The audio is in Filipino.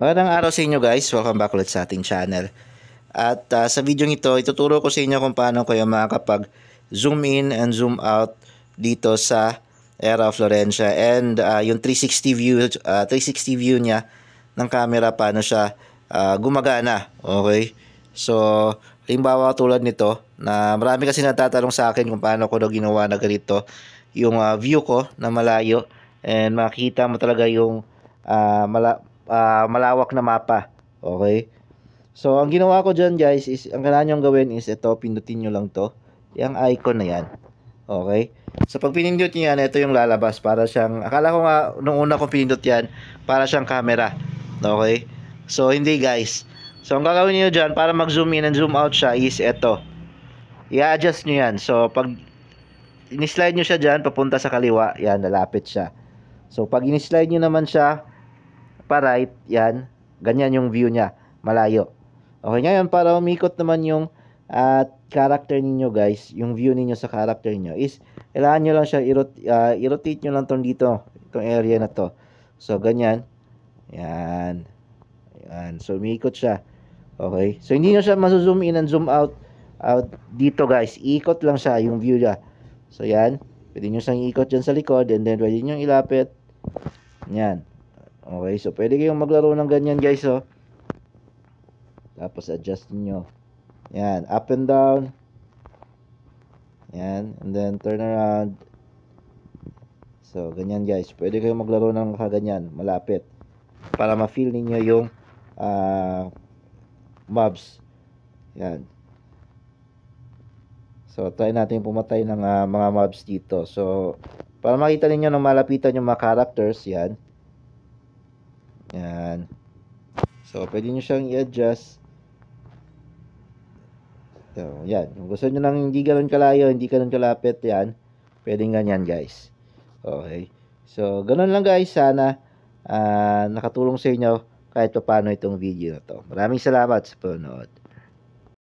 Magandang araw sa inyo guys. Welcome back ulit sa ating channel. At uh, sa video ito, ituturo ko sa inyo kung paano kayo makakapag zoom in and zoom out dito sa Era of Florencia and uh, yung 360 view uh, ah, 360 view niya ng camera paano siya uh, gumagana. Okay? So, halimbawa tulad nito na marami kasi natatanong sa akin kung paano ko daw ginawa na ganito yung uh, view ko na malayo and makita mo talaga yung uh, mala uh, malawak na mapa. Okay? So, ang ginawa ko dyan guys is, ang kailangan nyo gawin is ito, pindutin nyo lang to. Yung icon na yan. Okay? So, pag pinindot nyo yan, ito yung lalabas para siyang, akala ko nga, nung una ko pinindot yan, para siyang camera. Okay? So, hindi guys. So, ang gagawin niyo dyan, para mag-zoom in and zoom out siya is ito. I-adjust nyo yan. So, pag in-slide nyo siya dyan, papunta sa kaliwa, yan, nalapit siya. So, pag in-slide nyo naman siya, pa right, yan, ganyan yung view niya, malayo. Okay, ngayon para umikot naman yung at uh, character ninyo guys, yung view ninyo sa character niyo is kailangan niyo lang siya irot uh, ah, i-rotate niyo lang tong dito, itong area na to. So ganyan. Yan. Yan. So umikot siya. Okay? So hindi niyo siya mazo-zoom in and zoom out out dito guys. Ikot lang siya yung view niya. So yan. Pwede niyo siyang ikot diyan sa likod and then pwede niyo ilapit. Yan. Okay, so pwede kayong maglaro ng ganyan guys, oh. Tapos adjust niyo. Yan, up and down. Yan, and then turn around. So, ganyan guys. Pwede kayong maglaro ng kaganyan, malapit. Para ma-feel ninyo yung uh, mobs. Yan. So, try natin pumatay ng uh, mga mobs dito. So, para makita ninyo ng malapitan yung mga characters, yan. Yan. So, pwede nyo siyang i-adjust. So, yan. Kung gusto nyo lang hindi ganun kalayo, hindi ganun kalapit, yan. Pwede ganyan, guys. Okay. So, ganun lang, guys. Sana uh, nakatulong sa inyo kahit pa paano itong video na to. Maraming salamat sa panonood.